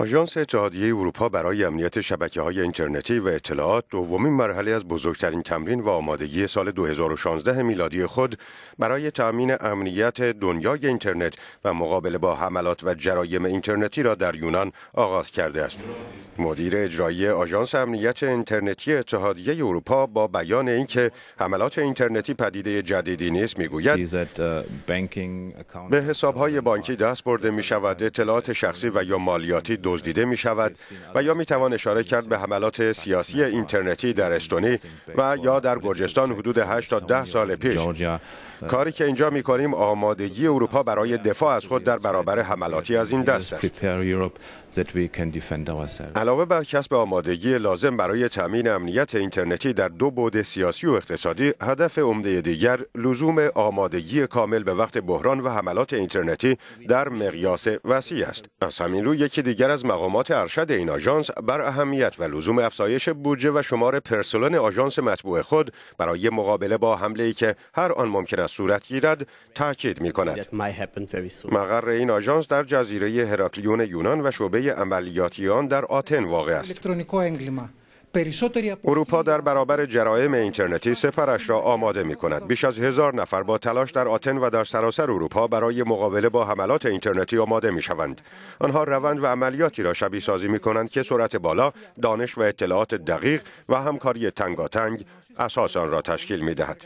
آژانس اتحادیه اروپا برای امنیت شبکه های اینترنتی و اطلاعات دومین مرحله از بزرگترین تمرین و آمادگی سال 2016 میلادی خود برای تأمین امنیت دنیای اینترنت و مقابله با حملات و جرایم اینترنتی را در یونان آغاز کرده است. مدیر اجرایی آژانس امنیت اینترنتی اتحادیه اروپا با بیان اینکه حملات اینترنتی پدیده جدیدی نیست میگوید uh, به حسابهای بانکی دست برده می شود اطلاعات شخصی و یا مالیاتی دزدیده می شود و یا می توان اشاره کرد به حملات سیاسی اینترنتی در استونی و یا در گرجستان حدود 8 تا 10 سال پیش uh, کاری که اینجا می کنیم آمادگی اروپا برای دفاع از خود در برابر حملاتی از این دست است علاوه بر کسب آمادگی لازم برای تامین امنیت اینترنتی در دو بود سیاسی و اقتصادی، هدف عمده دیگر لزوم آمادگی کامل به وقت بحران و حملات اینترنتی در مقیاس وسیع است. از همین رو یکی دیگر از مقامات ارشد این آژانس بر اهمیت و لزوم افزایش بودجه و شمار پرسنل آژانس مطبوع خود برای مقابله با حمله ای که هر آن ممکن است صورت گیرد تاکید می کند. مقر این آژانس در جزیره هراکلیون یونان و شعبه عملیاتی آن در متن واقع است. اروپا در برابر جرایم اینترنتی سپرش را آماده می کند. بیش از هزار نفر با تلاش در آتن و در سراسر اروپا برای مقابله با حملات اینترنتی آماده می شوند. آنها روند و عملیاتی را شبیه سازی می کنند که سرعت بالا، دانش و اطلاعات دقیق و همکاری تنگاتنگ اساس آن را تشکیل می دهد.